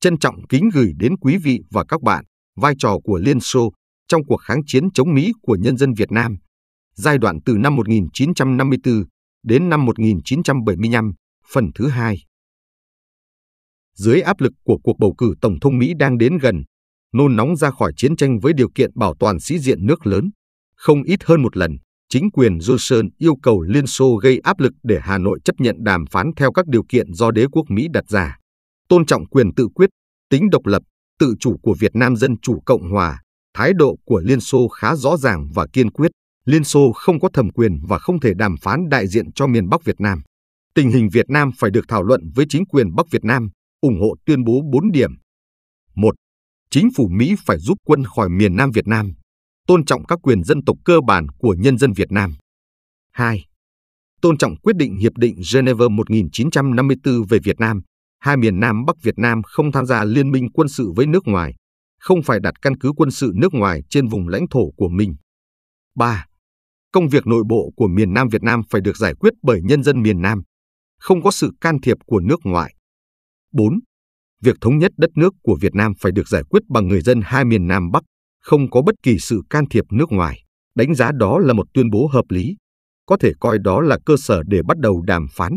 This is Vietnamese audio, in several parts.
trân trọng kính gửi đến quý vị và các bạn vai trò của Liên Xô trong cuộc kháng chiến chống Mỹ của nhân dân Việt Nam, giai đoạn từ năm 1954 đến năm 1975, phần thứ hai. Dưới áp lực của cuộc bầu cử Tổng thống Mỹ đang đến gần, nôn nóng ra khỏi chiến tranh với điều kiện bảo toàn sĩ diện nước lớn, không ít hơn một lần, chính quyền Johnson yêu cầu Liên Xô gây áp lực để Hà Nội chấp nhận đàm phán theo các điều kiện do đế quốc Mỹ đặt ra tôn trọng quyền tự quyết, tính độc lập, tự chủ của Việt Nam Dân Chủ Cộng Hòa, thái độ của Liên Xô khá rõ ràng và kiên quyết. Liên Xô không có thẩm quyền và không thể đàm phán đại diện cho miền Bắc Việt Nam. Tình hình Việt Nam phải được thảo luận với chính quyền Bắc Việt Nam, ủng hộ tuyên bố 4 điểm. 1. Chính phủ Mỹ phải rút quân khỏi miền Nam Việt Nam, tôn trọng các quyền dân tộc cơ bản của nhân dân Việt Nam. 2. Tôn trọng quyết định Hiệp định Geneva 1954 về Việt Nam, hai miền Nam Bắc Việt Nam không tham gia liên minh quân sự với nước ngoài, không phải đặt căn cứ quân sự nước ngoài trên vùng lãnh thổ của mình. 3. Công việc nội bộ của miền Nam Việt Nam phải được giải quyết bởi nhân dân miền Nam, không có sự can thiệp của nước ngoài. 4. Việc thống nhất đất nước của Việt Nam phải được giải quyết bằng người dân hai miền Nam Bắc, không có bất kỳ sự can thiệp nước ngoài. Đánh giá đó là một tuyên bố hợp lý, có thể coi đó là cơ sở để bắt đầu đàm phán.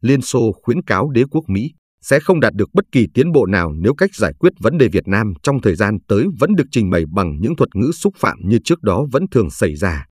Liên Xô khuyến cáo đế quốc Mỹ sẽ không đạt được bất kỳ tiến bộ nào nếu cách giải quyết vấn đề Việt Nam trong thời gian tới vẫn được trình bày bằng những thuật ngữ xúc phạm như trước đó vẫn thường xảy ra.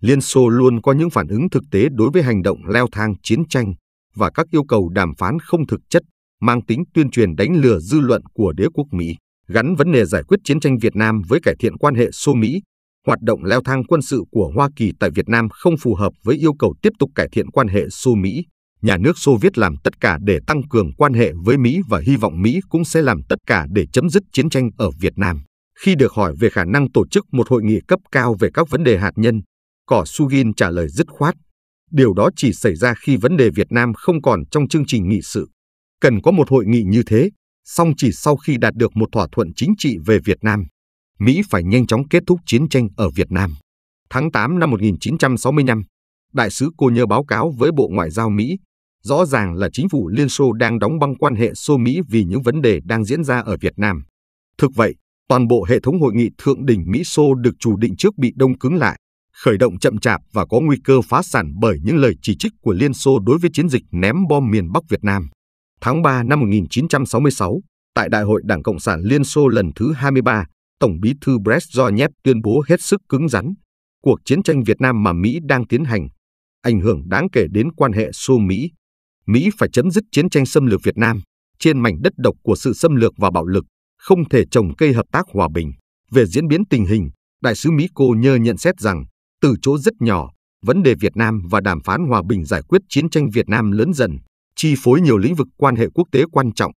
Liên Xô luôn có những phản ứng thực tế đối với hành động leo thang chiến tranh và các yêu cầu đàm phán không thực chất mang tính tuyên truyền đánh lừa dư luận của đế quốc Mỹ, gắn vấn đề giải quyết chiến tranh Việt Nam với cải thiện quan hệ Xô-Mỹ. Hoạt động leo thang quân sự của Hoa Kỳ tại Việt Nam không phù hợp với yêu cầu tiếp tục cải thiện quan hệ Xô-Mỹ nhà nước Xô Viết làm tất cả để tăng cường quan hệ với Mỹ và hy vọng Mỹ cũng sẽ làm tất cả để chấm dứt chiến tranh ở Việt Nam. Khi được hỏi về khả năng tổ chức một hội nghị cấp cao về các vấn đề hạt nhân, Cỏ Sugin trả lời dứt khoát. Điều đó chỉ xảy ra khi vấn đề Việt Nam không còn trong chương trình nghị sự. Cần có một hội nghị như thế, song chỉ sau khi đạt được một thỏa thuận chính trị về Việt Nam, Mỹ phải nhanh chóng kết thúc chiến tranh ở Việt Nam. Tháng 8 năm 1965, đại sứ cô nhớ báo cáo với Bộ Ngoại giao Mỹ Rõ ràng là chính phủ Liên Xô đang đóng băng quan hệ Xô-Mỹ vì những vấn đề đang diễn ra ở Việt Nam. Thực vậy, toàn bộ hệ thống hội nghị thượng đỉnh Mỹ-Xô được chủ định trước bị đông cứng lại, khởi động chậm chạp và có nguy cơ phá sản bởi những lời chỉ trích của Liên Xô đối với chiến dịch ném bom miền Bắc Việt Nam. Tháng 3 năm 1966, tại Đại hội Đảng Cộng sản Liên Xô lần thứ 23, Tổng bí thư Brezhnev tuyên bố hết sức cứng rắn. Cuộc chiến tranh Việt Nam mà Mỹ đang tiến hành ảnh hưởng đáng kể đến quan hệ Xô-Mỹ. Mỹ phải chấm dứt chiến tranh xâm lược Việt Nam trên mảnh đất độc của sự xâm lược và bạo lực, không thể trồng cây hợp tác hòa bình. Về diễn biến tình hình, đại sứ Mỹ Cô Nhơ nhận xét rằng, từ chỗ rất nhỏ, vấn đề Việt Nam và đàm phán hòa bình giải quyết chiến tranh Việt Nam lớn dần, chi phối nhiều lĩnh vực quan hệ quốc tế quan trọng,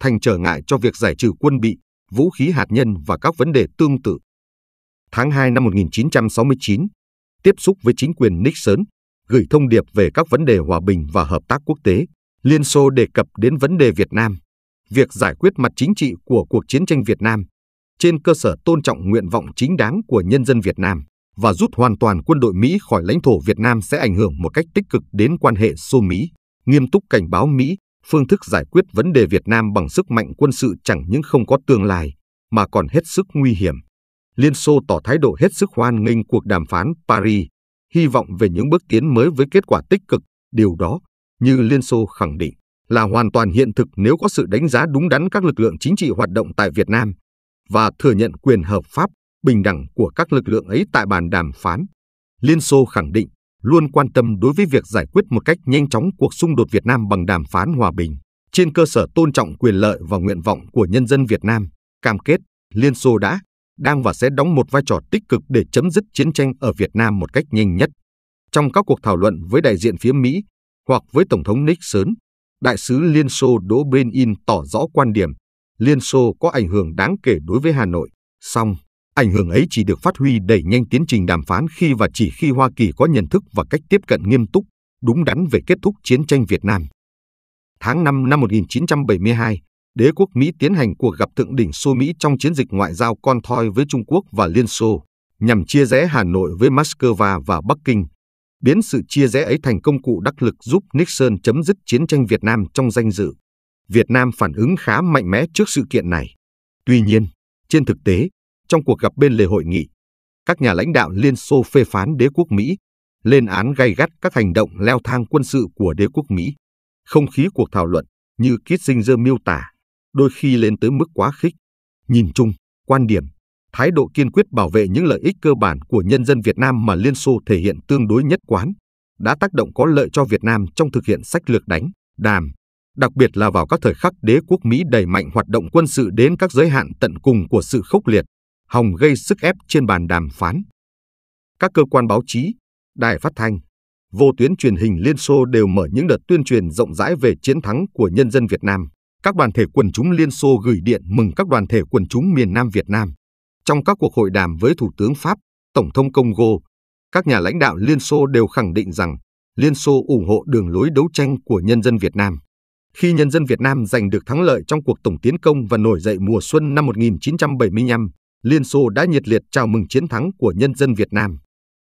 thành trở ngại cho việc giải trừ quân bị, vũ khí hạt nhân và các vấn đề tương tự. Tháng 2 năm 1969, tiếp xúc với chính quyền Nixon, gửi thông điệp về các vấn đề hòa bình và hợp tác quốc tế, Liên Xô đề cập đến vấn đề Việt Nam, việc giải quyết mặt chính trị của cuộc chiến tranh Việt Nam trên cơ sở tôn trọng nguyện vọng chính đáng của nhân dân Việt Nam và rút hoàn toàn quân đội Mỹ khỏi lãnh thổ Việt Nam sẽ ảnh hưởng một cách tích cực đến quan hệ Xô-Mỹ, nghiêm túc cảnh báo Mỹ phương thức giải quyết vấn đề Việt Nam bằng sức mạnh quân sự chẳng những không có tương lai mà còn hết sức nguy hiểm. Liên Xô tỏ thái độ hết sức hoan nghênh cuộc đàm phán Paris hy vọng về những bước tiến mới với kết quả tích cực, điều đó, như Liên Xô khẳng định, là hoàn toàn hiện thực nếu có sự đánh giá đúng đắn các lực lượng chính trị hoạt động tại Việt Nam và thừa nhận quyền hợp pháp, bình đẳng của các lực lượng ấy tại bàn đàm phán. Liên Xô khẳng định luôn quan tâm đối với việc giải quyết một cách nhanh chóng cuộc xung đột Việt Nam bằng đàm phán hòa bình, trên cơ sở tôn trọng quyền lợi và nguyện vọng của nhân dân Việt Nam, cam kết Liên Xô đã đang và sẽ đóng một vai trò tích cực để chấm dứt chiến tranh ở Việt Nam một cách nhanh nhất. Trong các cuộc thảo luận với đại diện phía Mỹ hoặc với Tổng thống Nixon, đại sứ Liên Xô Đỗ Bên In tỏ rõ quan điểm Liên Xô có ảnh hưởng đáng kể đối với Hà Nội, song ảnh hưởng ấy chỉ được phát huy đẩy nhanh tiến trình đàm phán khi và chỉ khi Hoa Kỳ có nhận thức và cách tiếp cận nghiêm túc, đúng đắn về kết thúc chiến tranh Việt Nam. Tháng 5 năm 1972, đế quốc Mỹ tiến hành cuộc gặp thượng đỉnh Xô Mỹ trong chiến dịch ngoại giao con thoi với Trung Quốc và Liên Xô, nhằm chia rẽ Hà Nội với Moscow và Bắc Kinh, biến sự chia rẽ ấy thành công cụ đắc lực giúp Nixon chấm dứt chiến tranh Việt Nam trong danh dự. Việt Nam phản ứng khá mạnh mẽ trước sự kiện này. Tuy nhiên, trên thực tế, trong cuộc gặp bên lề hội nghị, các nhà lãnh đạo Liên Xô phê phán đế quốc Mỹ, lên án gay gắt các hành động leo thang quân sự của đế quốc Mỹ. Không khí cuộc thảo luận, như Kissinger miêu tả, đôi khi lên tới mức quá khích. Nhìn chung, quan điểm, thái độ kiên quyết bảo vệ những lợi ích cơ bản của nhân dân Việt Nam mà Liên Xô thể hiện tương đối nhất quán, đã tác động có lợi cho Việt Nam trong thực hiện sách lược đánh, đàm, đặc biệt là vào các thời khắc đế quốc Mỹ đẩy mạnh hoạt động quân sự đến các giới hạn tận cùng của sự khốc liệt, hòng gây sức ép trên bàn đàm phán. Các cơ quan báo chí, đài phát thanh, vô tuyến truyền hình Liên Xô đều mở những đợt tuyên truyền rộng rãi về chiến thắng của nhân dân Việt Nam các đoàn thể quần chúng Liên Xô gửi điện mừng các đoàn thể quần chúng miền Nam Việt Nam. Trong các cuộc hội đàm với Thủ tướng Pháp, Tổng thống Congo, các nhà lãnh đạo Liên Xô đều khẳng định rằng Liên Xô ủng hộ đường lối đấu tranh của nhân dân Việt Nam. Khi nhân dân Việt Nam giành được thắng lợi trong cuộc tổng tiến công và nổi dậy mùa xuân năm 1975, Liên Xô đã nhiệt liệt chào mừng chiến thắng của nhân dân Việt Nam.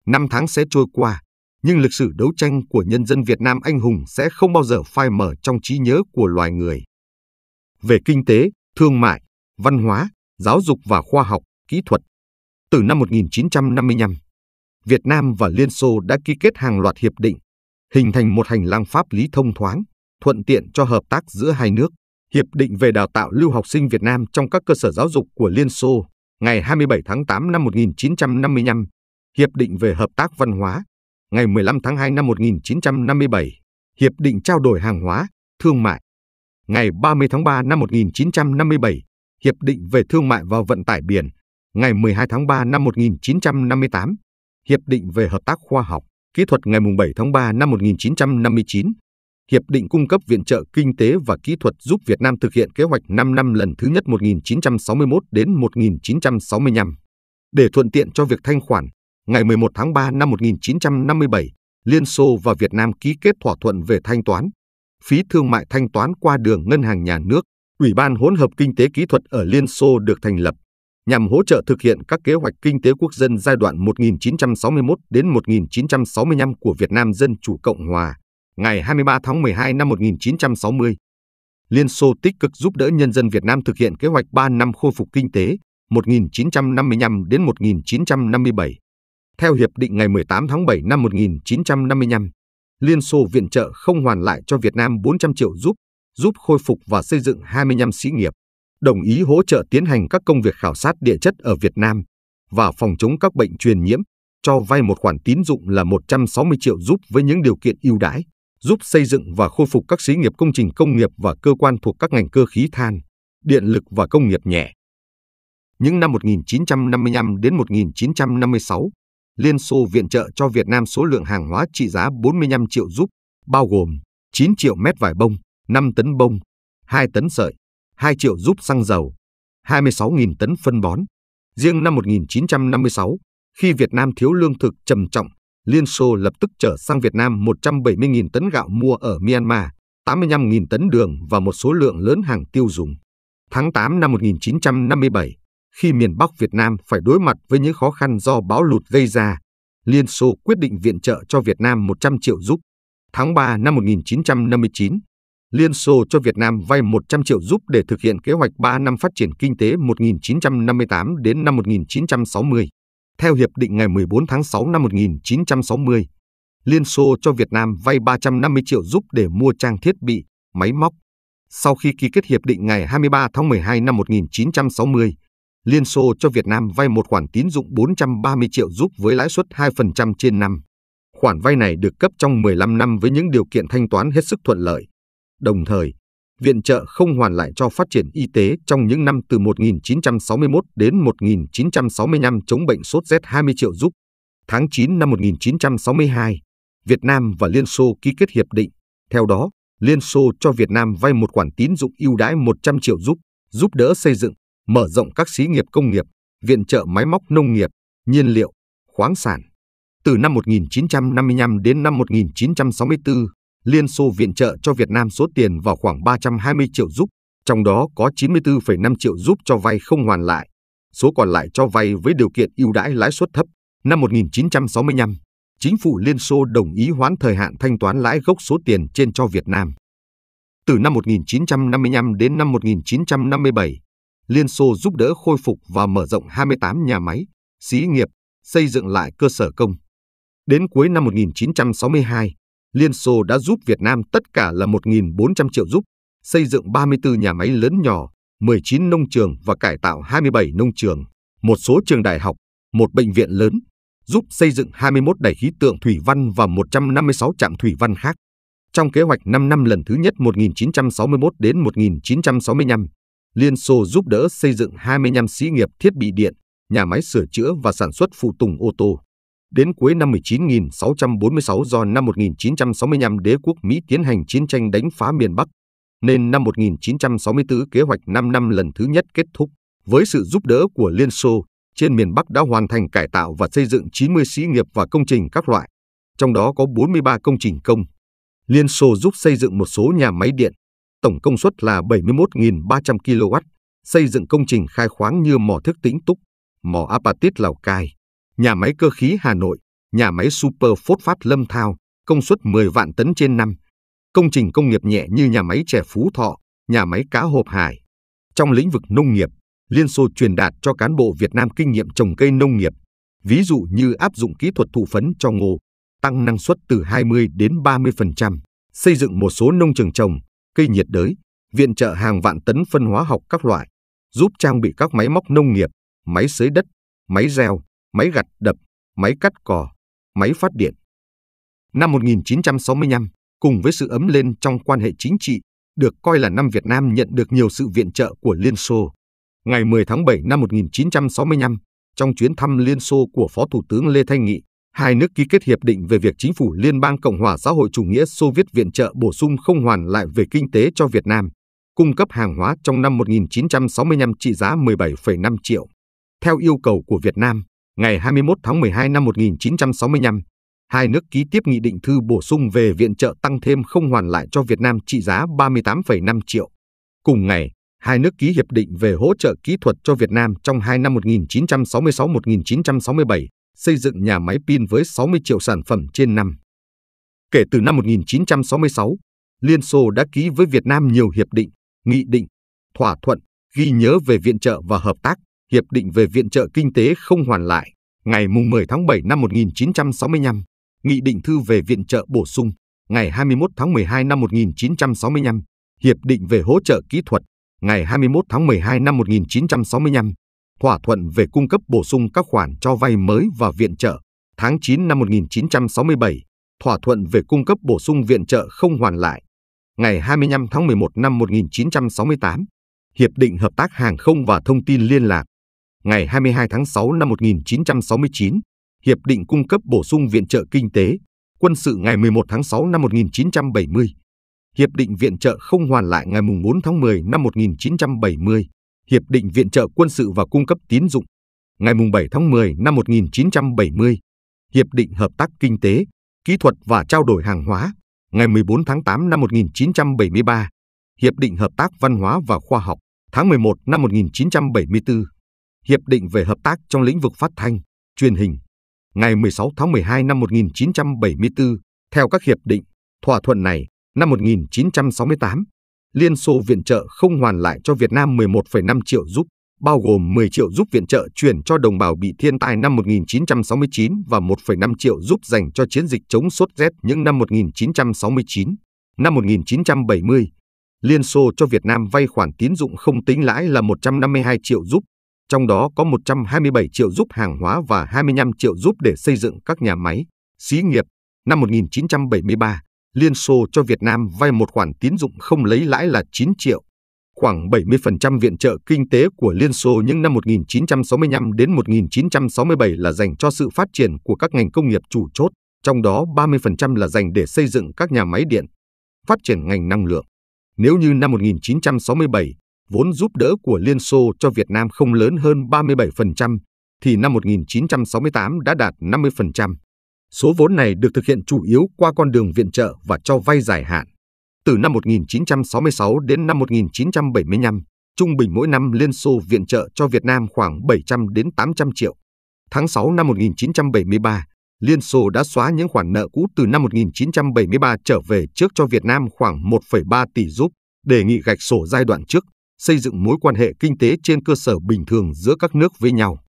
Năm tháng sẽ trôi qua, nhưng lịch sử đấu tranh của nhân dân Việt Nam anh hùng sẽ không bao giờ phai mờ trong trí nhớ của loài người về kinh tế, thương mại, văn hóa, giáo dục và khoa học, kỹ thuật. Từ năm 1955, Việt Nam và Liên Xô đã ký kết hàng loạt hiệp định, hình thành một hành lang pháp lý thông thoáng, thuận tiện cho hợp tác giữa hai nước. Hiệp định về đào tạo lưu học sinh Việt Nam trong các cơ sở giáo dục của Liên Xô ngày 27 tháng 8 năm 1955, Hiệp định về hợp tác văn hóa ngày 15 tháng 2 năm 1957, Hiệp định trao đổi hàng hóa, thương mại, ngày 30 tháng 3 năm 1957, Hiệp định về Thương mại và Vận tải Biển, ngày 12 tháng 3 năm 1958, Hiệp định về Hợp tác Khoa học, Kỹ thuật ngày 7 tháng 3 năm 1959, Hiệp định cung cấp viện trợ kinh tế và kỹ thuật giúp Việt Nam thực hiện kế hoạch 5 năm lần thứ nhất 1961 đến 1965. Để thuận tiện cho việc thanh khoản, ngày 11 tháng 3 năm 1957, Liên Xô và Việt Nam ký kết thỏa thuận về thanh toán, phí thương mại thanh toán qua đường ngân hàng nhà nước, Ủy ban hỗn hợp kinh tế kỹ thuật ở Liên Xô được thành lập nhằm hỗ trợ thực hiện các kế hoạch kinh tế quốc dân giai đoạn 1961 đến 1965 của Việt Nam Dân Chủ Cộng Hòa, ngày 23 tháng 12 năm 1960. Liên Xô tích cực giúp đỡ nhân dân Việt Nam thực hiện kế hoạch 3 năm khôi phục kinh tế 1955 đến 1957. Theo hiệp định ngày 18 tháng 7 năm 1955, Liên Xô viện trợ không hoàn lại cho Việt Nam 400 triệu giúp, giúp khôi phục và xây dựng 25 sĩ nghiệp, đồng ý hỗ trợ tiến hành các công việc khảo sát địa chất ở Việt Nam và phòng chống các bệnh truyền nhiễm, cho vay một khoản tín dụng là 160 triệu giúp với những điều kiện ưu đãi, giúp xây dựng và khôi phục các xí nghiệp công trình công nghiệp và cơ quan thuộc các ngành cơ khí than, điện lực và công nghiệp nhẹ. Những năm 1955 đến 1956, Liên Xô viện trợ cho Việt Nam số lượng hàng hóa trị giá 45 triệu giúp, bao gồm 9 triệu mét vải bông, 5 tấn bông, 2 tấn sợi, 2 triệu giúp xăng dầu, 26.000 tấn phân bón. Riêng năm 1956, khi Việt Nam thiếu lương thực trầm trọng, Liên Xô lập tức trở sang Việt Nam 170.000 tấn gạo mua ở Myanmar, 85.000 tấn đường và một số lượng lớn hàng tiêu dùng. Tháng 8 năm 1957, khi miền Bắc Việt Nam phải đối mặt với những khó khăn do bão lụt gây ra, Liên Xô quyết định viện trợ cho Việt Nam 100 triệu rúp. Tháng 3 năm 1959, Liên Xô cho Việt Nam vay 100 triệu rúp để thực hiện kế hoạch 3 năm phát triển kinh tế 1958 đến năm 1960. Theo hiệp định ngày 14 tháng 6 năm 1960, Liên Xô cho Việt Nam vay 350 triệu rúp để mua trang thiết bị, máy móc. Sau khi ký kết hiệp định ngày 23 tháng 12 năm 1960, Liên Xô cho Việt Nam vay một khoản tín dụng 430 triệu giúp với lãi suất 2% trên năm. Khoản vay này được cấp trong 15 năm với những điều kiện thanh toán hết sức thuận lợi. Đồng thời, viện trợ không hoàn lại cho phát triển y tế trong những năm từ 1961 đến 1965 chống bệnh sốt rét 20 triệu giúp. Tháng 9 năm 1962, Việt Nam và Liên Xô ký kết hiệp định. Theo đó, Liên Xô cho Việt Nam vay một khoản tín dụng ưu đãi 100 triệu giúp, giúp đỡ xây dựng mở rộng các xí nghiệp công nghiệp, viện trợ máy móc nông nghiệp, nhiên liệu, khoáng sản. Từ năm 1955 đến năm 1964, Liên Xô viện trợ cho Việt Nam số tiền vào khoảng 320 triệu rúp, trong đó có 94,5 triệu rúp cho vay không hoàn lại, số còn lại cho vay với điều kiện ưu đãi lãi suất thấp. Năm 1965, chính phủ Liên Xô đồng ý hoãn thời hạn thanh toán lãi gốc số tiền trên cho Việt Nam. Từ năm 1955 đến năm 1957, Liên Xô giúp đỡ khôi phục và mở rộng 28 nhà máy, xí nghiệp, xây dựng lại cơ sở công. Đến cuối năm 1962, Liên Xô đã giúp Việt Nam tất cả là 1.400 triệu giúp, xây dựng 34 nhà máy lớn nhỏ, 19 nông trường và cải tạo 27 nông trường, một số trường đại học, một bệnh viện lớn, giúp xây dựng 21 đài khí tượng thủy văn và 156 trạm thủy văn khác. Trong kế hoạch 5 năm lần thứ nhất 1961 đến 1965, Liên Xô giúp đỡ xây dựng 25 xí nghiệp thiết bị điện, nhà máy sửa chữa và sản xuất phụ tùng ô tô. Đến cuối năm 1946 do năm 1965 đế quốc Mỹ tiến hành chiến tranh đánh phá miền Bắc, nên năm 1964 kế hoạch 5 năm lần thứ nhất kết thúc. Với sự giúp đỡ của Liên Xô, trên miền Bắc đã hoàn thành cải tạo và xây dựng 90 xí nghiệp và công trình các loại, trong đó có 43 công trình công. Liên Xô giúp xây dựng một số nhà máy điện, tổng công suất là 71.300 kW, xây dựng công trình khai khoáng như mỏ Thức Tĩnh Túc, mỏ Apatit Lào Cai, nhà máy cơ khí Hà Nội, nhà máy Super Phốt Phát Lâm Thao, công suất 10 vạn tấn trên năm, công trình công nghiệp nhẹ như nhà máy trẻ Phú Thọ, nhà máy cá hộp hải. Trong lĩnh vực nông nghiệp, Liên Xô truyền đạt cho cán bộ Việt Nam kinh nghiệm trồng cây nông nghiệp, ví dụ như áp dụng kỹ thuật thụ phấn cho ngô, tăng năng suất từ 20 đến 30%, xây dựng một số nông trường trồng, cây nhiệt đới, viện trợ hàng vạn tấn phân hóa học các loại, giúp trang bị các máy móc nông nghiệp, máy xới đất, máy gieo, máy gặt đập, máy cắt cỏ, máy phát điện. Năm 1965, cùng với sự ấm lên trong quan hệ chính trị, được coi là năm Việt Nam nhận được nhiều sự viện trợ của Liên Xô. Ngày 10 tháng 7 năm 1965, trong chuyến thăm Liên Xô của Phó Thủ tướng Lê Thanh Nghị, hai nước ký kết hiệp định về việc chính phủ Liên bang Cộng hòa xã hội chủ nghĩa Xô Viết viện trợ bổ sung không hoàn lại về kinh tế cho Việt Nam, cung cấp hàng hóa trong năm 1965 trị giá 17,5 triệu. Theo yêu cầu của Việt Nam, ngày 21 tháng 12 năm 1965, hai nước ký tiếp nghị định thư bổ sung về viện trợ tăng thêm không hoàn lại cho Việt Nam trị giá 38,5 triệu. Cùng ngày, hai nước ký hiệp định về hỗ trợ kỹ thuật cho Việt Nam trong hai năm 1966-1967 xây dựng nhà máy pin với 60 triệu sản phẩm trên năm. Kể từ năm 1966, Liên Xô đã ký với Việt Nam nhiều hiệp định, nghị định, thỏa thuận, ghi nhớ về viện trợ và hợp tác, hiệp định về viện trợ kinh tế không hoàn lại, ngày 10 tháng 7 năm 1965, nghị định thư về viện trợ bổ sung, ngày 21 tháng 12 năm 1965, hiệp định về hỗ trợ kỹ thuật, ngày 21 tháng 12 năm 1965, thỏa thuận về cung cấp bổ sung các khoản cho vay mới và viện trợ tháng 9 năm 1967, thỏa thuận về cung cấp bổ sung viện trợ không hoàn lại. Ngày 25 tháng 11 năm 1968, Hiệp định Hợp tác Hàng không và Thông tin Liên lạc. Ngày 22 tháng 6 năm 1969, Hiệp định cung cấp bổ sung viện trợ kinh tế, quân sự ngày 11 tháng 6 năm 1970. Hiệp định viện trợ không hoàn lại ngày 4 tháng 10 năm 1970. Hiệp định Viện trợ quân sự và cung cấp tín dụng, ngày 7 tháng 10 năm 1970, Hiệp định Hợp tác Kinh tế, Kỹ thuật và Trao đổi Hàng hóa, ngày 14 tháng 8 năm 1973, Hiệp định Hợp tác Văn hóa và Khoa học, tháng 11 năm 1974, Hiệp định về Hợp tác trong lĩnh vực phát thanh, truyền hình, ngày 16 tháng 12 năm 1974, theo các hiệp định, thỏa thuận này năm 1968 Liên Xô viện trợ không hoàn lại cho Việt Nam 11,5 triệu giúp, bao gồm 10 triệu giúp viện trợ chuyển cho đồng bào bị thiên tai năm 1969 và 1,5 triệu giúp dành cho chiến dịch chống sốt rét những năm 1969, năm 1970. Liên Xô cho Việt Nam vay khoản tín dụng không tính lãi là 152 triệu giúp, trong đó có 127 triệu giúp hàng hóa và 25 triệu giúp để xây dựng các nhà máy, xí nghiệp. Năm 1973, Liên Xô cho Việt Nam vay một khoản tín dụng không lấy lãi là 9 triệu, khoảng 70% viện trợ kinh tế của Liên Xô những năm 1965 đến 1967 là dành cho sự phát triển của các ngành công nghiệp chủ chốt, trong đó 30% là dành để xây dựng các nhà máy điện, phát triển ngành năng lượng. Nếu như năm 1967, vốn giúp đỡ của Liên Xô cho Việt Nam không lớn hơn 37%, thì năm 1968 đã đạt 50%. Số vốn này được thực hiện chủ yếu qua con đường viện trợ và cho vay dài hạn. Từ năm 1966 đến năm 1975, trung bình mỗi năm Liên Xô viện trợ cho Việt Nam khoảng 700 đến 800 triệu. Tháng 6 năm 1973, Liên Xô đã xóa những khoản nợ cũ từ năm 1973 trở về trước cho Việt Nam khoảng 1,3 tỷ giúp, đề nghị gạch sổ giai đoạn trước, xây dựng mối quan hệ kinh tế trên cơ sở bình thường giữa các nước với nhau.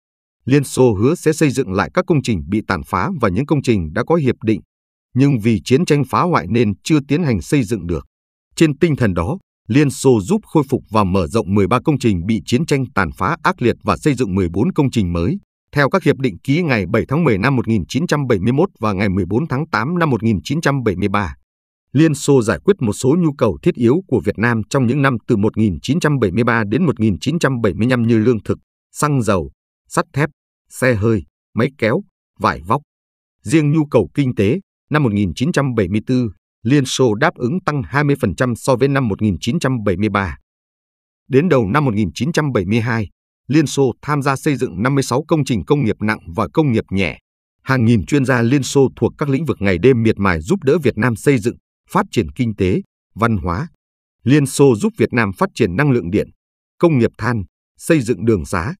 Liên Xô hứa sẽ xây dựng lại các công trình bị tàn phá và những công trình đã có hiệp định, nhưng vì chiến tranh phá hoại nên chưa tiến hành xây dựng được. Trên tinh thần đó, Liên Xô giúp khôi phục và mở rộng 13 công trình bị chiến tranh tàn phá ác liệt và xây dựng 14 công trình mới, theo các hiệp định ký ngày 7 tháng 10 năm 1971 và ngày 14 tháng 8 năm 1973. Liên Xô giải quyết một số nhu cầu thiết yếu của Việt Nam trong những năm từ 1973 đến 1975 như lương thực, xăng dầu, sắt thép, xe hơi, máy kéo, vải vóc. Riêng nhu cầu kinh tế, năm 1974, Liên Xô đáp ứng tăng 20% so với năm 1973. Đến đầu năm 1972, Liên Xô tham gia xây dựng 56 công trình công nghiệp nặng và công nghiệp nhẹ. Hàng nghìn chuyên gia Liên Xô thuộc các lĩnh vực ngày đêm miệt mài giúp đỡ Việt Nam xây dựng, phát triển kinh tế, văn hóa. Liên Xô giúp Việt Nam phát triển năng lượng điện, công nghiệp than, xây dựng đường xá,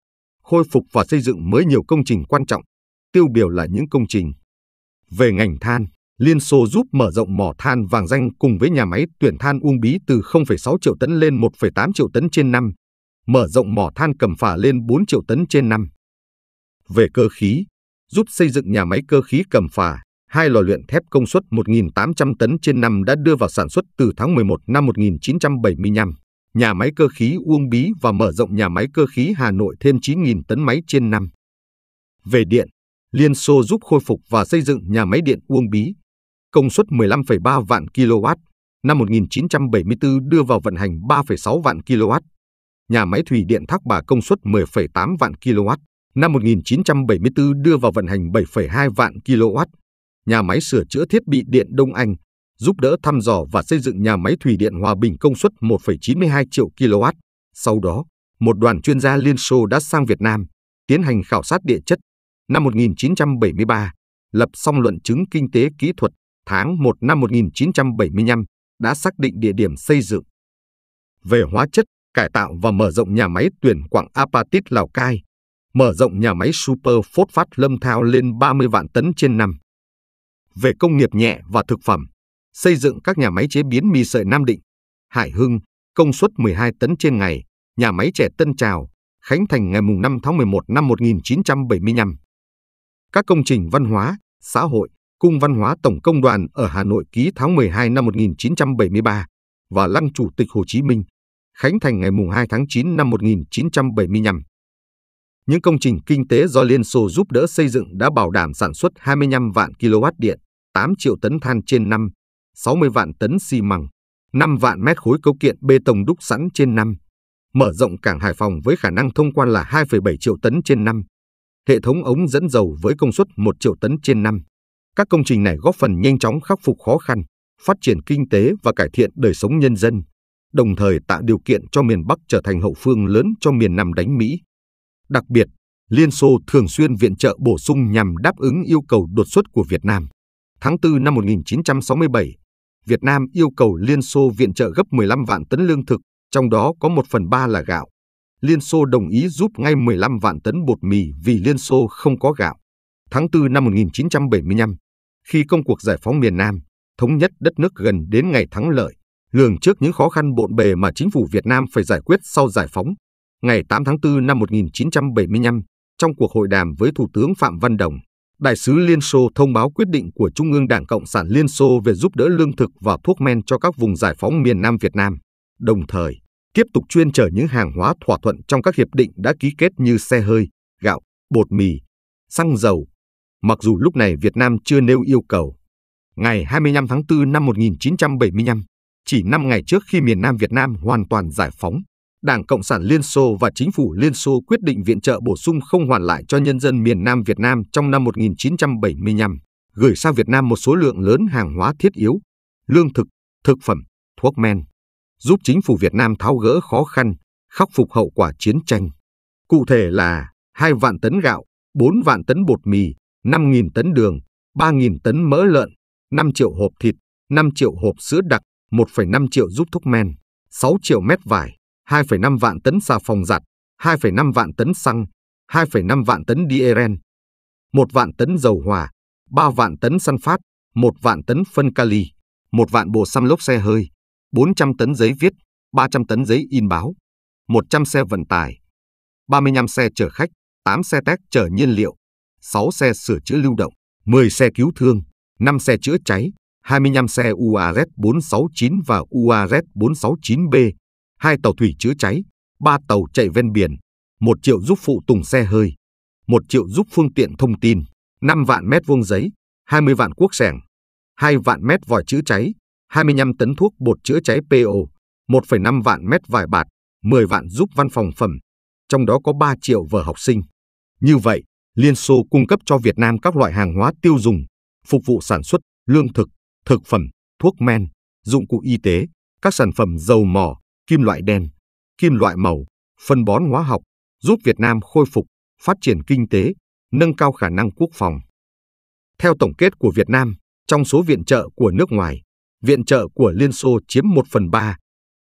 khôi phục và xây dựng mới nhiều công trình quan trọng, tiêu biểu là những công trình. Về ngành than, Liên Xô giúp mở rộng mỏ than vàng danh cùng với nhà máy tuyển than Uông Bí từ 0,6 triệu tấn lên 1,8 triệu tấn trên năm, mở rộng mỏ than cầm phả lên 4 triệu tấn trên năm. Về cơ khí, giúp xây dựng nhà máy cơ khí cầm phả, hai lò luyện thép công suất 1.800 tấn trên năm đã đưa vào sản xuất từ tháng 11 năm 1975 nhà máy cơ khí Uông Bí và mở rộng nhà máy cơ khí Hà Nội thêm 9.000 tấn máy trên năm. Về điện, Liên Xô giúp khôi phục và xây dựng nhà máy điện Uông Bí, công suất 15,3 vạn kW, năm 1974 đưa vào vận hành 3,6 vạn kW. Nhà máy thủy điện Thác Bà công suất 10,8 vạn kW, năm 1974 đưa vào vận hành 7,2 vạn kW. Nhà máy sửa chữa thiết bị điện Đông Anh giúp đỡ thăm dò và xây dựng nhà máy thủy điện Hòa Bình công suất 1,92 triệu kW. Sau đó, một đoàn chuyên gia Liên Xô đã sang Việt Nam, tiến hành khảo sát địa chất. Năm 1973, lập xong luận chứng kinh tế kỹ thuật tháng 1 năm 1975 đã xác định địa điểm xây dựng. Về hóa chất, cải tạo và mở rộng nhà máy tuyển quặng Apatit Lào Cai, mở rộng nhà máy Super Phốt Phát Lâm Thao lên 30 vạn tấn trên năm. Về công nghiệp nhẹ và thực phẩm, xây dựng các nhà máy chế biến mì sợi Nam Định, Hải Hưng, công suất 12 tấn trên ngày, nhà máy trẻ Tân Trào, khánh thành ngày 5 tháng 11 năm 1975. Các công trình văn hóa, xã hội, cung văn hóa Tổng Công đoàn ở Hà Nội ký tháng 12 năm 1973 và Lăng Chủ tịch Hồ Chí Minh, khánh thành ngày 2 tháng 9 năm 1975. Những công trình kinh tế do Liên Xô giúp đỡ xây dựng đã bảo đảm sản xuất 25 vạn kW điện, 8 triệu tấn than trên năm, 60 vạn tấn xi măng, 5 vạn mét khối cấu kiện bê tông đúc sẵn trên năm, mở rộng cảng Hải Phòng với khả năng thông quan là 2,7 triệu tấn trên năm, hệ thống ống dẫn dầu với công suất 1 triệu tấn trên năm. Các công trình này góp phần nhanh chóng khắc phục khó khăn, phát triển kinh tế và cải thiện đời sống nhân dân, đồng thời tạo điều kiện cho miền Bắc trở thành hậu phương lớn cho miền Nam đánh Mỹ. Đặc biệt, Liên Xô thường xuyên viện trợ bổ sung nhằm đáp ứng yêu cầu đột xuất của Việt Nam. Tháng 4 năm 1967, Việt Nam yêu cầu Liên Xô viện trợ gấp 15 vạn tấn lương thực, trong đó có 1 phần 3 là gạo. Liên Xô đồng ý giúp ngay 15 vạn tấn bột mì vì Liên Xô không có gạo. Tháng 4 năm 1975, khi công cuộc giải phóng miền Nam, thống nhất đất nước gần đến ngày thắng lợi, lường trước những khó khăn bộn bề mà chính phủ Việt Nam phải giải quyết sau giải phóng. Ngày 8 tháng 4 năm 1975, trong cuộc hội đàm với Thủ tướng Phạm Văn Đồng, Đại sứ Liên Xô thông báo quyết định của Trung ương Đảng Cộng sản Liên Xô về giúp đỡ lương thực và thuốc men cho các vùng giải phóng miền Nam Việt Nam, đồng thời tiếp tục chuyên chở những hàng hóa thỏa thuận trong các hiệp định đã ký kết như xe hơi, gạo, bột mì, xăng dầu. Mặc dù lúc này Việt Nam chưa nêu yêu cầu. Ngày 25 tháng 4 năm 1975, chỉ 5 ngày trước khi miền Nam Việt Nam hoàn toàn giải phóng, Đảng Cộng sản Liên Xô và chính phủ Liên Xô quyết định viện trợ bổ sung không hoàn lại cho nhân dân miền Nam Việt Nam trong năm 1975, gửi sang Việt Nam một số lượng lớn hàng hóa thiết yếu, lương thực, thực phẩm, thuốc men, giúp chính phủ Việt Nam tháo gỡ khó khăn, khắc phục hậu quả chiến tranh. Cụ thể là 2 vạn tấn gạo, 4 vạn tấn bột mì, 5.000 tấn đường, 3.000 tấn mỡ lợn, 5 triệu hộp thịt, 5 triệu hộp sữa đặc, 1,5 triệu giúp thuốc men, 6 triệu mét vải, 2,5 vạn tấn xà phòng giặt, 2,5 vạn tấn xăng, 2,5 vạn tấn diesel, 1 vạn tấn dầu hỏa, 3 vạn tấn xăng phát, 1 vạn tấn phân kali, 1 vạn bộ xăm lốp xe hơi, 400 tấn giấy viết, 300 tấn giấy in báo, 100 xe vận tải, 35 xe chở khách, 8 xe téc chở nhiên liệu, 6 xe sửa chữa lưu động, 10 xe cứu thương, 5 xe chữa cháy, 25 xe UAZ 469 và UAZ 469B, hai tàu thủy chữa cháy, ba tàu chạy ven biển, một triệu giúp phụ tùng xe hơi, một triệu giúp phương tiện thông tin, 5 vạn mét vuông giấy, 20 vạn cuốc sẻng, 2 vạn mét vòi chữa cháy, 25 tấn thuốc bột chữa cháy PO, 1,5 vạn mét vải bạt, 10 vạn giúp văn phòng phẩm, trong đó có 3 triệu vở học sinh. Như vậy, Liên Xô cung cấp cho Việt Nam các loại hàng hóa tiêu dùng, phục vụ sản xuất, lương thực, thực phẩm, thuốc men, dụng cụ y tế, các sản phẩm dầu mỏ, kim loại đen, kim loại màu, phân bón hóa học giúp Việt Nam khôi phục, phát triển kinh tế, nâng cao khả năng quốc phòng. Theo tổng kết của Việt Nam, trong số viện trợ của nước ngoài, viện trợ của Liên Xô chiếm 1 phần 3,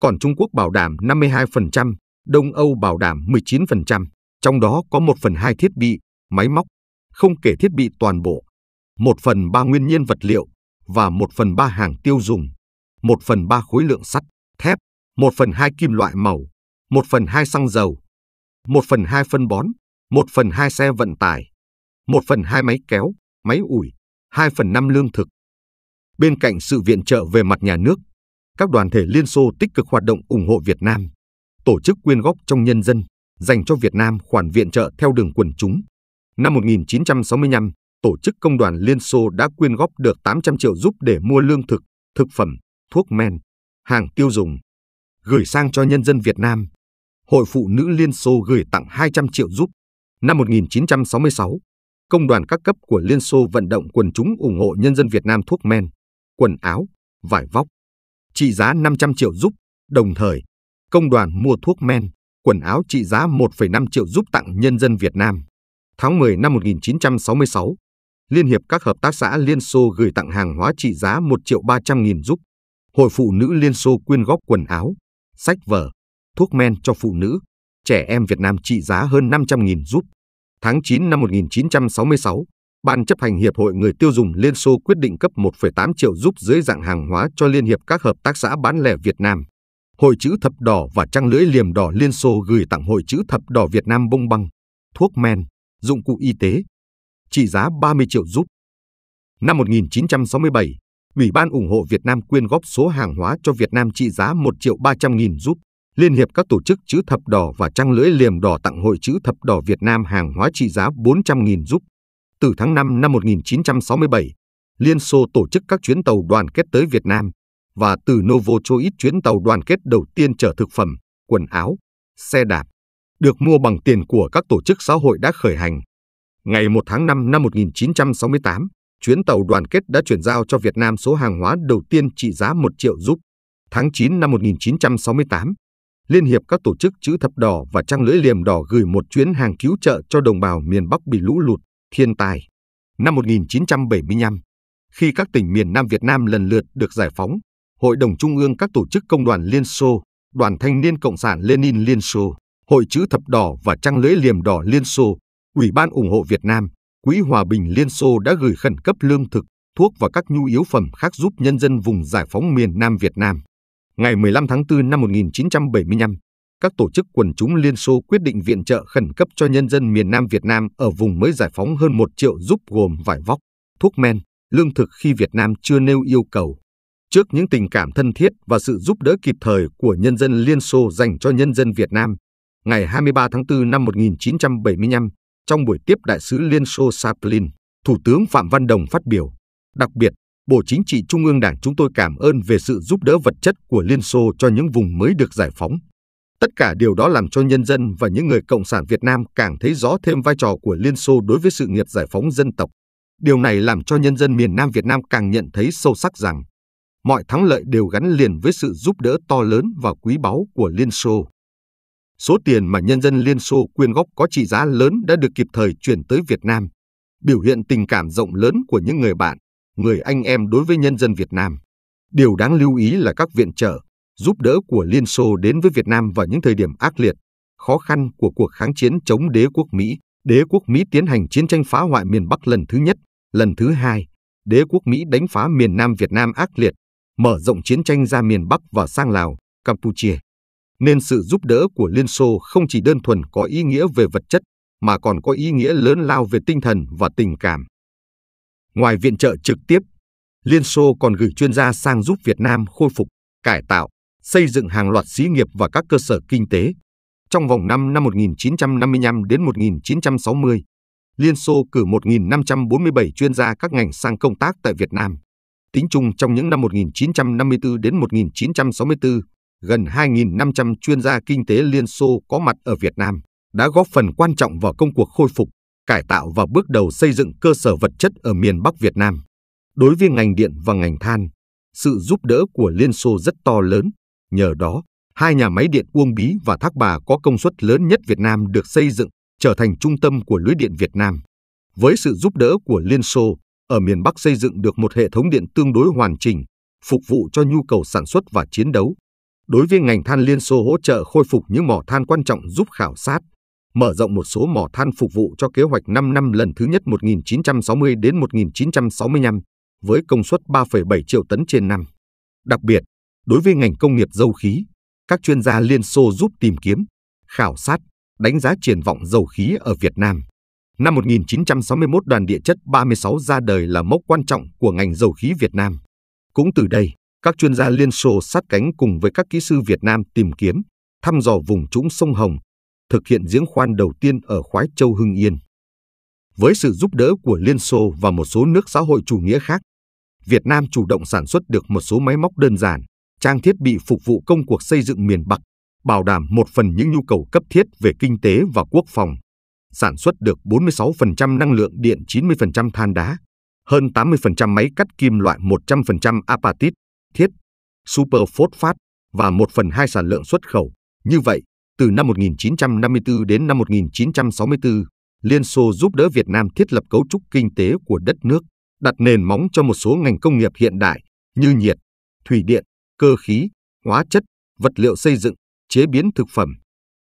còn Trung Quốc bảo đảm 52%, Đông Âu bảo đảm 19%, trong đó có 1 phần 2 thiết bị, máy móc, không kể thiết bị toàn bộ, 1 phần 3 nguyên nhiên vật liệu và 1 phần 3 hàng tiêu dùng, 1 phần 3 khối lượng sắt, thép, 1 phần 2 kim loại màu, 1 phần 2 xăng dầu, 1 phần 2 phân bón, 1 phần 2 xe vận tải, 1 phần 2 máy kéo, máy ủi, 2 phần 5 lương thực. Bên cạnh sự viện trợ về mặt nhà nước, các đoàn thể Liên Xô tích cực hoạt động ủng hộ Việt Nam, tổ chức quyên góp trong nhân dân, dành cho Việt Nam khoản viện trợ theo đường quần chúng. Năm 1965, tổ chức công đoàn Liên Xô đã quyên góp được 800 triệu giúp để mua lương thực, thực phẩm, thuốc men, hàng tiêu dùng gửi sang cho nhân dân Việt Nam. Hội Phụ Nữ Liên Xô gửi tặng 200 triệu giúp. Năm 1966, công đoàn các cấp của Liên Xô vận động quần chúng ủng hộ nhân dân Việt Nam thuốc men, quần áo, vải vóc, trị giá 500 triệu giúp. Đồng thời, công đoàn mua thuốc men, quần áo trị giá 1,5 triệu giúp tặng nhân dân Việt Nam. Tháng 10 năm 1966, Liên hiệp các hợp tác xã Liên Xô gửi tặng hàng hóa trị giá 1 triệu 300 nghìn giúp. Hội Phụ Nữ Liên Xô quyên góp quần áo, sách vở, thuốc men cho phụ nữ, trẻ em Việt Nam trị giá hơn 500.000 giúp. Tháng 9 năm 1966, Ban chấp hành Hiệp hội Người tiêu dùng Liên Xô quyết định cấp 1,8 triệu giúp dưới dạng hàng hóa cho Liên hiệp các hợp tác xã bán lẻ Việt Nam. Hội chữ thập đỏ và trăng lưỡi liềm đỏ Liên Xô gửi tặng Hội chữ thập đỏ Việt Nam bông băng, thuốc men, dụng cụ y tế, trị giá 30 triệu giúp. Năm 1967, Ủy ban ủng hộ Việt Nam quyên góp số hàng hóa cho Việt Nam trị giá 1 triệu 300 nghìn giúp Liên hiệp các tổ chức chữ thập đỏ và trăng lưỡi liềm đỏ tặng Hội chữ thập đỏ Việt Nam hàng hóa trị giá 400 nghìn giúp Từ tháng 5 năm 1967, Liên Xô tổ chức các chuyến tàu đoàn kết tới Việt Nam và từ Novochoid chuyến tàu đoàn kết đầu tiên chở thực phẩm, quần áo, xe đạp, được mua bằng tiền của các tổ chức xã hội đã khởi hành. Ngày 1 tháng 5 năm 1968, chuyến tàu đoàn kết đã chuyển giao cho Việt Nam số hàng hóa đầu tiên trị giá 1 triệu rúp. Tháng 9 năm 1968, Liên hiệp các tổ chức chữ thập đỏ và trang lưỡi liềm đỏ gửi một chuyến hàng cứu trợ cho đồng bào miền Bắc bị lũ lụt, thiên tai. Năm 1975, khi các tỉnh miền Nam Việt Nam lần lượt được giải phóng, Hội đồng Trung ương các tổ chức công đoàn Liên Xô, Đoàn Thanh niên Cộng sản Lenin Liên Xô, Hội chữ thập đỏ và trang lưỡi liềm đỏ Liên Xô, Ủy ban ủng hộ Việt Nam Quỹ Hòa bình Liên Xô đã gửi khẩn cấp lương thực, thuốc và các nhu yếu phẩm khác giúp nhân dân vùng giải phóng miền Nam Việt Nam. Ngày 15 tháng 4 năm 1975, các tổ chức quần chúng Liên Xô quyết định viện trợ khẩn cấp cho nhân dân miền Nam Việt Nam ở vùng mới giải phóng hơn 1 triệu giúp gồm vải vóc, thuốc men, lương thực khi Việt Nam chưa nêu yêu cầu. Trước những tình cảm thân thiết và sự giúp đỡ kịp thời của nhân dân Liên Xô dành cho nhân dân Việt Nam, ngày 23 tháng 4 năm 1975, trong buổi tiếp đại sứ Liên Xô Saplin, Thủ tướng Phạm Văn Đồng phát biểu, đặc biệt, Bộ Chính trị Trung ương Đảng chúng tôi cảm ơn về sự giúp đỡ vật chất của Liên Xô cho những vùng mới được giải phóng. Tất cả điều đó làm cho nhân dân và những người cộng sản Việt Nam càng thấy rõ thêm vai trò của Liên Xô đối với sự nghiệp giải phóng dân tộc. Điều này làm cho nhân dân miền Nam Việt Nam càng nhận thấy sâu sắc rằng mọi thắng lợi đều gắn liền với sự giúp đỡ to lớn và quý báu của Liên Xô. Số tiền mà nhân dân Liên Xô quyên góp có trị giá lớn đã được kịp thời chuyển tới Việt Nam, biểu hiện tình cảm rộng lớn của những người bạn, người anh em đối với nhân dân Việt Nam. Điều đáng lưu ý là các viện trợ, giúp đỡ của Liên Xô đến với Việt Nam vào những thời điểm ác liệt, khó khăn của cuộc kháng chiến chống đế quốc Mỹ. Đế quốc Mỹ tiến hành chiến tranh phá hoại miền Bắc lần thứ nhất, lần thứ hai. Đế quốc Mỹ đánh phá miền Nam Việt Nam ác liệt, mở rộng chiến tranh ra miền Bắc và sang Lào, Campuchia nên sự giúp đỡ của Liên Xô không chỉ đơn thuần có ý nghĩa về vật chất mà còn có ý nghĩa lớn lao về tinh thần và tình cảm. Ngoài viện trợ trực tiếp, Liên Xô còn gửi chuyên gia sang giúp Việt Nam khôi phục, cải tạo, xây dựng hàng loạt xí nghiệp và các cơ sở kinh tế. Trong vòng năm năm 1955 đến 1960, Liên Xô cử 1.547 chuyên gia các ngành sang công tác tại Việt Nam. Tính chung trong những năm 1954 đến 1964, gần 2.500 chuyên gia kinh tế Liên Xô có mặt ở Việt Nam đã góp phần quan trọng vào công cuộc khôi phục, cải tạo và bước đầu xây dựng cơ sở vật chất ở miền Bắc Việt Nam. Đối với ngành điện và ngành than, sự giúp đỡ của Liên Xô rất to lớn. Nhờ đó, hai nhà máy điện Uông Bí và Thác Bà có công suất lớn nhất Việt Nam được xây dựng, trở thành trung tâm của lưới điện Việt Nam. Với sự giúp đỡ của Liên Xô, ở miền Bắc xây dựng được một hệ thống điện tương đối hoàn chỉnh, phục vụ cho nhu cầu sản xuất và chiến đấu đối với ngành than Liên Xô hỗ trợ khôi phục những mỏ than quan trọng giúp khảo sát, mở rộng một số mỏ than phục vụ cho kế hoạch 5 năm lần thứ nhất 1960 đến 1965 với công suất 3,7 triệu tấn trên năm. Đặc biệt, đối với ngành công nghiệp dầu khí, các chuyên gia Liên Xô giúp tìm kiếm, khảo sát, đánh giá triển vọng dầu khí ở Việt Nam. Năm 1961, đoàn địa chất 36 ra đời là mốc quan trọng của ngành dầu khí Việt Nam. Cũng từ đây, các chuyên gia Liên Xô sát cánh cùng với các kỹ sư Việt Nam tìm kiếm, thăm dò vùng trũng sông Hồng, thực hiện giếng khoan đầu tiên ở Khoái Châu Hưng Yên. Với sự giúp đỡ của Liên Xô và một số nước xã hội chủ nghĩa khác, Việt Nam chủ động sản xuất được một số máy móc đơn giản, trang thiết bị phục vụ công cuộc xây dựng miền Bắc, bảo đảm một phần những nhu cầu cấp thiết về kinh tế và quốc phòng, sản xuất được 46% năng lượng điện, 90% than đá, hơn 80% máy cắt kim loại, 100% apatit, thiết, superphosphat và 1 phần 2 sản lượng xuất khẩu. Như vậy, từ năm 1954 đến năm 1964, Liên Xô giúp đỡ Việt Nam thiết lập cấu trúc kinh tế của đất nước, đặt nền móng cho một số ngành công nghiệp hiện đại như nhiệt, thủy điện, cơ khí, hóa chất, vật liệu xây dựng, chế biến thực phẩm,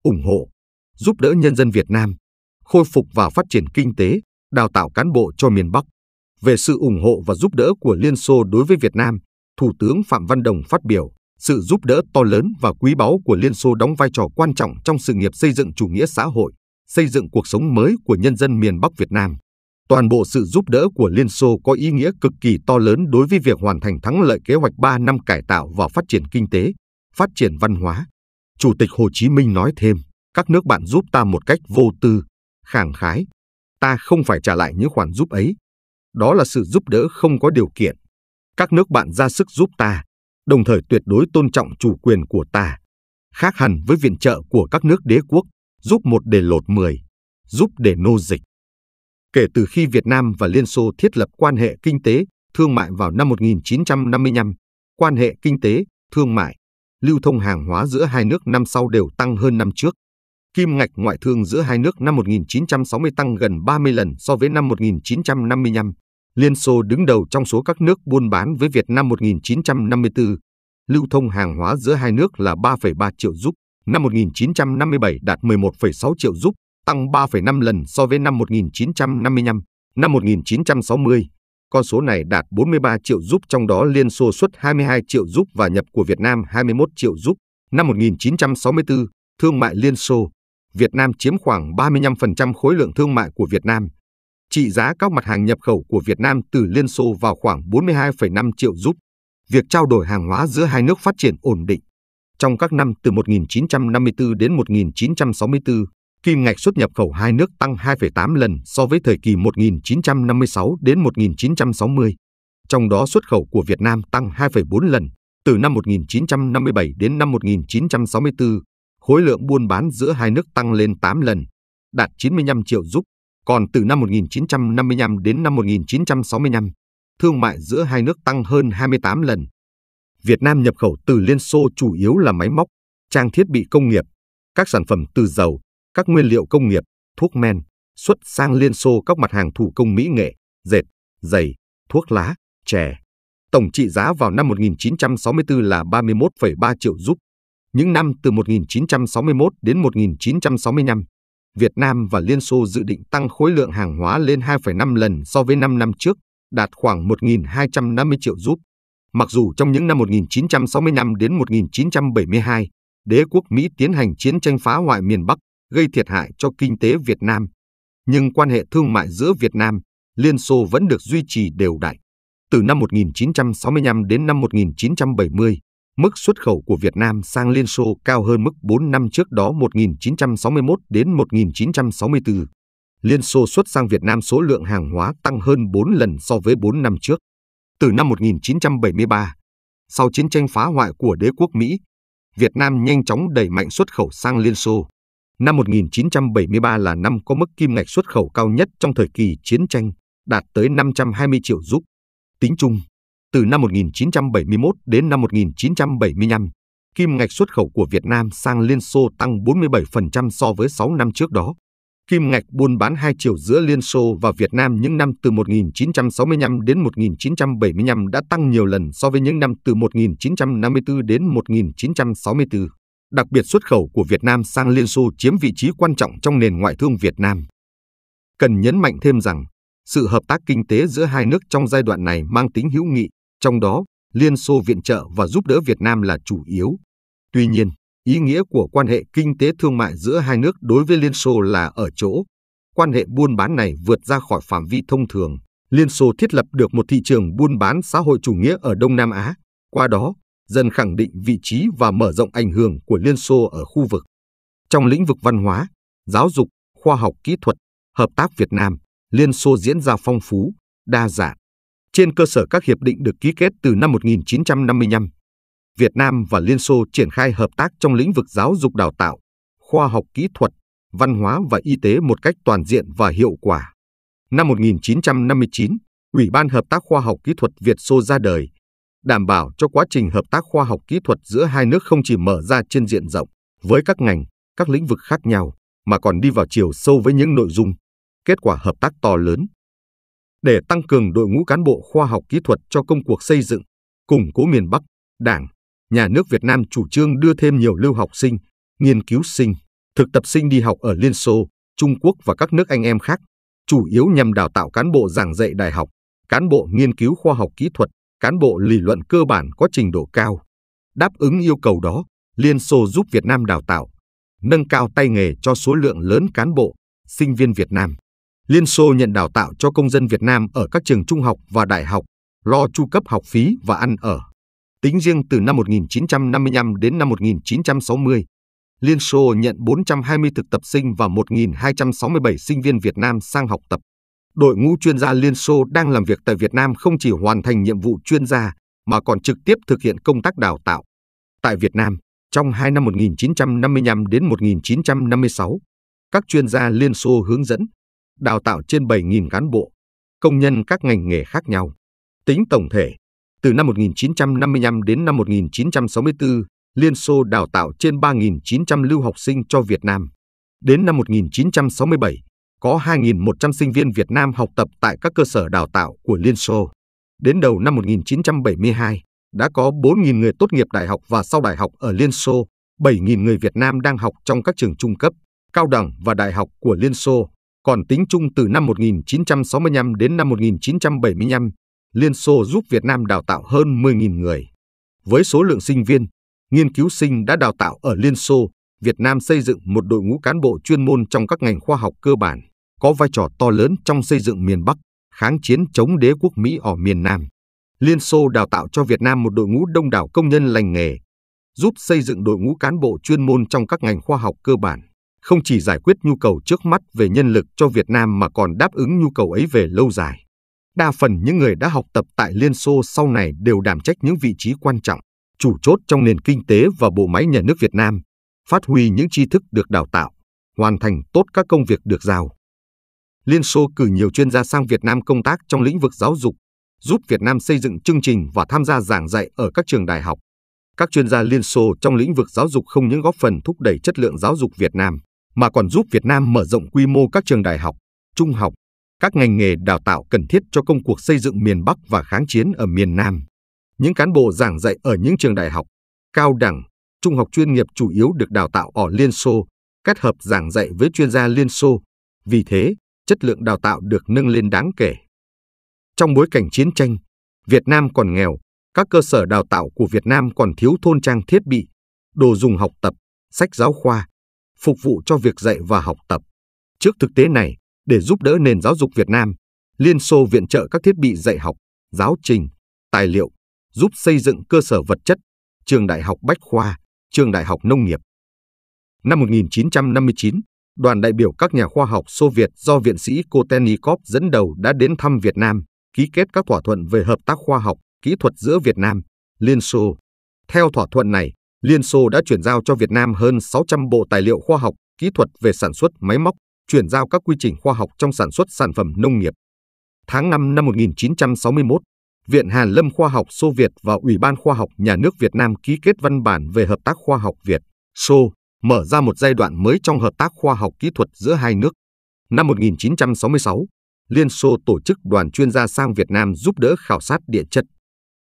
ủng hộ, giúp đỡ nhân dân Việt Nam, khôi phục và phát triển kinh tế, đào tạo cán bộ cho miền Bắc. Về sự ủng hộ và giúp đỡ của Liên Xô đối với Việt Nam, Thủ tướng Phạm Văn Đồng phát biểu, sự giúp đỡ to lớn và quý báu của Liên Xô đóng vai trò quan trọng trong sự nghiệp xây dựng chủ nghĩa xã hội, xây dựng cuộc sống mới của nhân dân miền Bắc Việt Nam. Toàn bộ sự giúp đỡ của Liên Xô có ý nghĩa cực kỳ to lớn đối với việc hoàn thành thắng lợi kế hoạch 3 năm cải tạo và phát triển kinh tế, phát triển văn hóa. Chủ tịch Hồ Chí Minh nói thêm, các nước bạn giúp ta một cách vô tư, khẳng khái. Ta không phải trả lại những khoản giúp ấy. Đó là sự giúp đỡ không có điều kiện, các nước bạn ra sức giúp ta, đồng thời tuyệt đối tôn trọng chủ quyền của ta. Khác hẳn với viện trợ của các nước đế quốc, giúp một để lột mười, giúp để nô dịch. Kể từ khi Việt Nam và Liên Xô thiết lập quan hệ kinh tế, thương mại vào năm 1955, quan hệ kinh tế, thương mại, lưu thông hàng hóa giữa hai nước năm sau đều tăng hơn năm trước. Kim ngạch ngoại thương giữa hai nước năm 1960 tăng gần 30 lần so với năm 1955, Liên Xô đứng đầu trong số các nước buôn bán với Việt Nam 1954, lưu thông hàng hóa giữa hai nước là 3,3 triệu rúp, năm 1957 đạt 11,6 triệu rúp, tăng 3,5 lần so với năm 1955. Năm 1960, con số này đạt 43 triệu rúp trong đó Liên Xô xuất 22 triệu rúp và nhập của Việt Nam 21 triệu rúp. Năm 1964, thương mại Liên Xô, Việt Nam chiếm khoảng 35% khối lượng thương mại của Việt Nam trị giá các mặt hàng nhập khẩu của Việt Nam từ Liên Xô vào khoảng 42,5 triệu rúp. Việc trao đổi hàng hóa giữa hai nước phát triển ổn định. Trong các năm từ 1954 đến 1964, kim ngạch xuất nhập khẩu hai nước tăng 2,8 lần so với thời kỳ 1956 đến 1960. Trong đó xuất khẩu của Việt Nam tăng 2,4 lần từ năm 1957 đến năm 1964, khối lượng buôn bán giữa hai nước tăng lên 8 lần, đạt 95 triệu rúp còn từ năm 1955 đến năm 1965, thương mại giữa hai nước tăng hơn 28 lần. Việt Nam nhập khẩu từ Liên Xô chủ yếu là máy móc, trang thiết bị công nghiệp, các sản phẩm từ dầu, các nguyên liệu công nghiệp, thuốc men, xuất sang Liên Xô các mặt hàng thủ công mỹ nghệ, dệt, giày, thuốc lá, chè. Tổng trị giá vào năm 1964 là 31,3 triệu rúp. Những năm từ 1961 đến 1965, Việt Nam và Liên Xô dự định tăng khối lượng hàng hóa lên 2,5 lần so với 5 năm trước, đạt khoảng 1.250 triệu rúp. Mặc dù trong những năm 1965 đến 1972, đế quốc Mỹ tiến hành chiến tranh phá hoại miền Bắc, gây thiệt hại cho kinh tế Việt Nam, nhưng quan hệ thương mại giữa Việt Nam, Liên Xô vẫn được duy trì đều đặn. Từ năm 1965 đến năm 1970, mức xuất khẩu của Việt Nam sang Liên Xô cao hơn mức 4 năm trước đó 1961 đến 1964. Liên Xô xuất sang Việt Nam số lượng hàng hóa tăng hơn 4 lần so với 4 năm trước. Từ năm 1973, sau chiến tranh phá hoại của đế quốc Mỹ, Việt Nam nhanh chóng đẩy mạnh xuất khẩu sang Liên Xô. Năm 1973 là năm có mức kim ngạch xuất khẩu cao nhất trong thời kỳ chiến tranh, đạt tới 520 triệu rúp. Tính chung, từ năm 1971 đến năm 1975, kim ngạch xuất khẩu của Việt Nam sang Liên Xô tăng 47% so với 6 năm trước đó. Kim ngạch buôn bán hai chiều giữa Liên Xô và Việt Nam những năm từ 1965 đến 1975 đã tăng nhiều lần so với những năm từ 1954 đến 1964. Đặc biệt xuất khẩu của Việt Nam sang Liên Xô chiếm vị trí quan trọng trong nền ngoại thương Việt Nam. Cần nhấn mạnh thêm rằng, sự hợp tác kinh tế giữa hai nước trong giai đoạn này mang tính hữu nghị, trong đó Liên Xô viện trợ và giúp đỡ Việt Nam là chủ yếu. Tuy nhiên, ý nghĩa của quan hệ kinh tế thương mại giữa hai nước đối với Liên Xô là ở chỗ quan hệ buôn bán này vượt ra khỏi phạm vi thông thường. Liên Xô thiết lập được một thị trường buôn bán xã hội chủ nghĩa ở Đông Nam Á, qua đó dần khẳng định vị trí và mở rộng ảnh hưởng của Liên Xô ở khu vực. Trong lĩnh vực văn hóa, giáo dục, khoa học kỹ thuật, hợp tác Việt Nam, Liên Xô diễn ra phong phú, đa dạng trên cơ sở các hiệp định được ký kết từ năm 1955. Việt Nam và Liên Xô triển khai hợp tác trong lĩnh vực giáo dục đào tạo, khoa học kỹ thuật, văn hóa và y tế một cách toàn diện và hiệu quả. Năm 1959, Ủy ban Hợp tác Khoa học Kỹ thuật Việt Xô ra đời, đảm bảo cho quá trình hợp tác khoa học kỹ thuật giữa hai nước không chỉ mở ra trên diện rộng với các ngành, các lĩnh vực khác nhau, mà còn đi vào chiều sâu với những nội dung, kết quả hợp tác to lớn để tăng cường đội ngũ cán bộ khoa học kỹ thuật cho công cuộc xây dựng, củng cố miền Bắc, Đảng, Nhà nước Việt Nam chủ trương đưa thêm nhiều lưu học sinh, nghiên cứu sinh, thực tập sinh đi học ở Liên Xô, Trung Quốc và các nước anh em khác, chủ yếu nhằm đào tạo cán bộ giảng dạy đại học, cán bộ nghiên cứu khoa học kỹ thuật, cán bộ lý luận cơ bản có trình độ cao. Đáp ứng yêu cầu đó, Liên Xô giúp Việt Nam đào tạo, nâng cao tay nghề cho số lượng lớn cán bộ, sinh viên Việt Nam. Liên Xô nhận đào tạo cho công dân Việt Nam ở các trường trung học và đại học, lo chu cấp học phí và ăn ở. Tính riêng từ năm 1955 đến năm 1960, Liên Xô nhận 420 thực tập sinh và 1.267 sinh viên Việt Nam sang học tập. Đội ngũ chuyên gia Liên Xô đang làm việc tại Việt Nam không chỉ hoàn thành nhiệm vụ chuyên gia mà còn trực tiếp thực hiện công tác đào tạo. Tại Việt Nam, trong hai năm 1955 đến 1956, các chuyên gia Liên Xô hướng dẫn, đào tạo trên 7.000 cán bộ, công nhân các ngành nghề khác nhau. Tính tổng thể, từ năm 1955 đến năm 1964, Liên Xô đào tạo trên 3.900 lưu học sinh cho Việt Nam. Đến năm 1967, có 2.100 sinh viên Việt Nam học tập tại các cơ sở đào tạo của Liên Xô. Đến đầu năm 1972, đã có 4.000 người tốt nghiệp đại học và sau đại học ở Liên Xô, 7.000 người Việt Nam đang học trong các trường trung cấp, cao đẳng và đại học của Liên Xô còn tính chung từ năm 1965 đến năm 1975, Liên Xô giúp Việt Nam đào tạo hơn 10.000 người. Với số lượng sinh viên, nghiên cứu sinh đã đào tạo ở Liên Xô, Việt Nam xây dựng một đội ngũ cán bộ chuyên môn trong các ngành khoa học cơ bản, có vai trò to lớn trong xây dựng miền Bắc, kháng chiến chống đế quốc Mỹ ở miền Nam. Liên Xô đào tạo cho Việt Nam một đội ngũ đông đảo công nhân lành nghề, giúp xây dựng đội ngũ cán bộ chuyên môn trong các ngành khoa học cơ bản không chỉ giải quyết nhu cầu trước mắt về nhân lực cho Việt Nam mà còn đáp ứng nhu cầu ấy về lâu dài. Đa phần những người đã học tập tại Liên Xô sau này đều đảm trách những vị trí quan trọng, chủ chốt trong nền kinh tế và bộ máy nhà nước Việt Nam, phát huy những tri thức được đào tạo, hoàn thành tốt các công việc được giao. Liên Xô cử nhiều chuyên gia sang Việt Nam công tác trong lĩnh vực giáo dục, giúp Việt Nam xây dựng chương trình và tham gia giảng dạy ở các trường đại học. Các chuyên gia Liên Xô trong lĩnh vực giáo dục không những góp phần thúc đẩy chất lượng giáo dục Việt Nam, mà còn giúp Việt Nam mở rộng quy mô các trường đại học, trung học, các ngành nghề đào tạo cần thiết cho công cuộc xây dựng miền Bắc và kháng chiến ở miền Nam. Những cán bộ giảng dạy ở những trường đại học, cao đẳng, trung học chuyên nghiệp chủ yếu được đào tạo ở Liên Xô, kết hợp giảng dạy với chuyên gia Liên Xô. Vì thế, chất lượng đào tạo được nâng lên đáng kể. Trong bối cảnh chiến tranh, Việt Nam còn nghèo, các cơ sở đào tạo của Việt Nam còn thiếu thôn trang thiết bị, đồ dùng học tập, sách giáo khoa, phục vụ cho việc dạy và học tập. Trước thực tế này, để giúp đỡ nền giáo dục Việt Nam, Liên Xô viện trợ các thiết bị dạy học, giáo trình, tài liệu, giúp xây dựng cơ sở vật chất, trường đại học Bách Khoa, trường đại học Nông nghiệp. Năm 1959, đoàn đại biểu các nhà khoa học Xô Việt do viện sĩ Kotelnikov dẫn đầu đã đến thăm Việt Nam, ký kết các thỏa thuận về hợp tác khoa học, kỹ thuật giữa Việt Nam, Liên Xô. Theo thỏa thuận này, Liên Xô đã chuyển giao cho Việt Nam hơn 600 bộ tài liệu khoa học, kỹ thuật về sản xuất máy móc, chuyển giao các quy trình khoa học trong sản xuất sản phẩm nông nghiệp. Tháng 5 năm 1961, Viện Hàn Lâm Khoa học Xô Việt và Ủy ban Khoa học Nhà nước Việt Nam ký kết văn bản về hợp tác khoa học Việt Xô, mở ra một giai đoạn mới trong hợp tác khoa học kỹ thuật giữa hai nước. Năm 1966, Liên Xô tổ chức đoàn chuyên gia sang Việt Nam giúp đỡ khảo sát địa chất.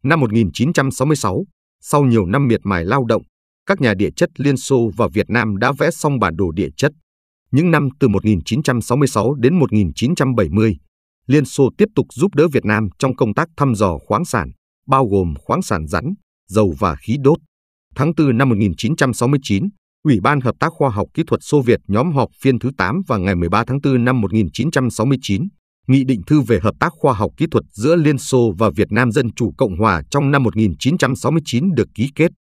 Năm 1966, sau nhiều năm miệt mài lao động, các nhà địa chất Liên Xô và Việt Nam đã vẽ xong bản đồ địa chất. Những năm từ 1966 đến 1970, Liên Xô tiếp tục giúp đỡ Việt Nam trong công tác thăm dò khoáng sản, bao gồm khoáng sản rắn, dầu và khí đốt. Tháng 4 năm 1969, Ủy ban Hợp tác Khoa học Kỹ thuật Xô Việt nhóm họp phiên thứ 8 vào ngày 13 tháng 4 năm 1969 Nghị định thư về hợp tác khoa học kỹ thuật giữa Liên Xô và Việt Nam Dân Chủ Cộng Hòa trong năm 1969 được ký kết.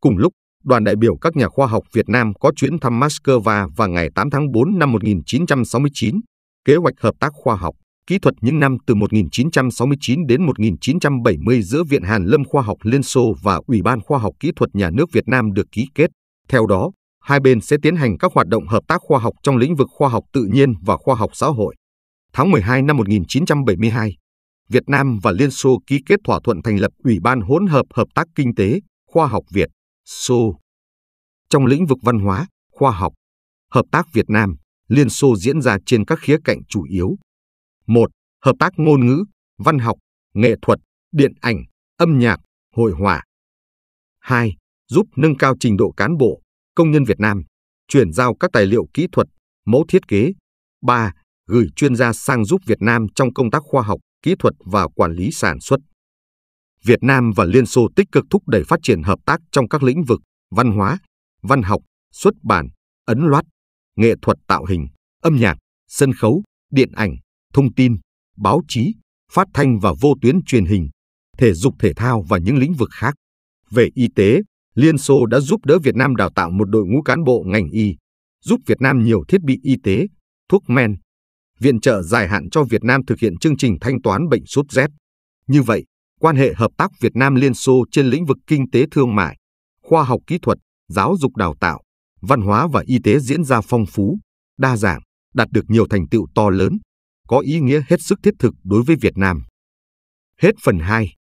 Cùng lúc, đoàn đại biểu các nhà khoa học Việt Nam có chuyến thăm Moscow vào ngày 8 tháng 4 năm 1969, kế hoạch hợp tác khoa học, kỹ thuật những năm từ 1969 đến 1970 giữa Viện Hàn Lâm Khoa học Liên Xô và Ủy ban Khoa học Kỹ thuật Nhà nước Việt Nam được ký kết. Theo đó, hai bên sẽ tiến hành các hoạt động hợp tác khoa học trong lĩnh vực khoa học tự nhiên và khoa học xã hội tháng 12 năm 1972, Việt Nam và Liên Xô ký kết thỏa thuận thành lập Ủy ban hỗn hợp hợp tác kinh tế, khoa học Việt, Xô. Trong lĩnh vực văn hóa, khoa học, hợp tác Việt Nam, Liên Xô diễn ra trên các khía cạnh chủ yếu. 1. Hợp tác ngôn ngữ, văn học, nghệ thuật, điện ảnh, âm nhạc, hội họa. 2. Giúp nâng cao trình độ cán bộ, công nhân Việt Nam, chuyển giao các tài liệu kỹ thuật, mẫu thiết kế. 3 gửi chuyên gia sang giúp Việt Nam trong công tác khoa học, kỹ thuật và quản lý sản xuất. Việt Nam và Liên Xô tích cực thúc đẩy phát triển hợp tác trong các lĩnh vực văn hóa, văn học, xuất bản, ấn loát, nghệ thuật tạo hình, âm nhạc, sân khấu, điện ảnh, thông tin, báo chí, phát thanh và vô tuyến truyền hình, thể dục thể thao và những lĩnh vực khác. Về y tế, Liên Xô đã giúp đỡ Việt Nam đào tạo một đội ngũ cán bộ ngành y, giúp Việt Nam nhiều thiết bị y tế, thuốc men, viện trợ dài hạn cho Việt Nam thực hiện chương trình thanh toán bệnh sốt rét. Như vậy, quan hệ hợp tác Việt Nam Liên Xô trên lĩnh vực kinh tế thương mại, khoa học kỹ thuật, giáo dục đào tạo, văn hóa và y tế diễn ra phong phú, đa dạng, đạt được nhiều thành tựu to lớn, có ý nghĩa hết sức thiết thực đối với Việt Nam. Hết phần 2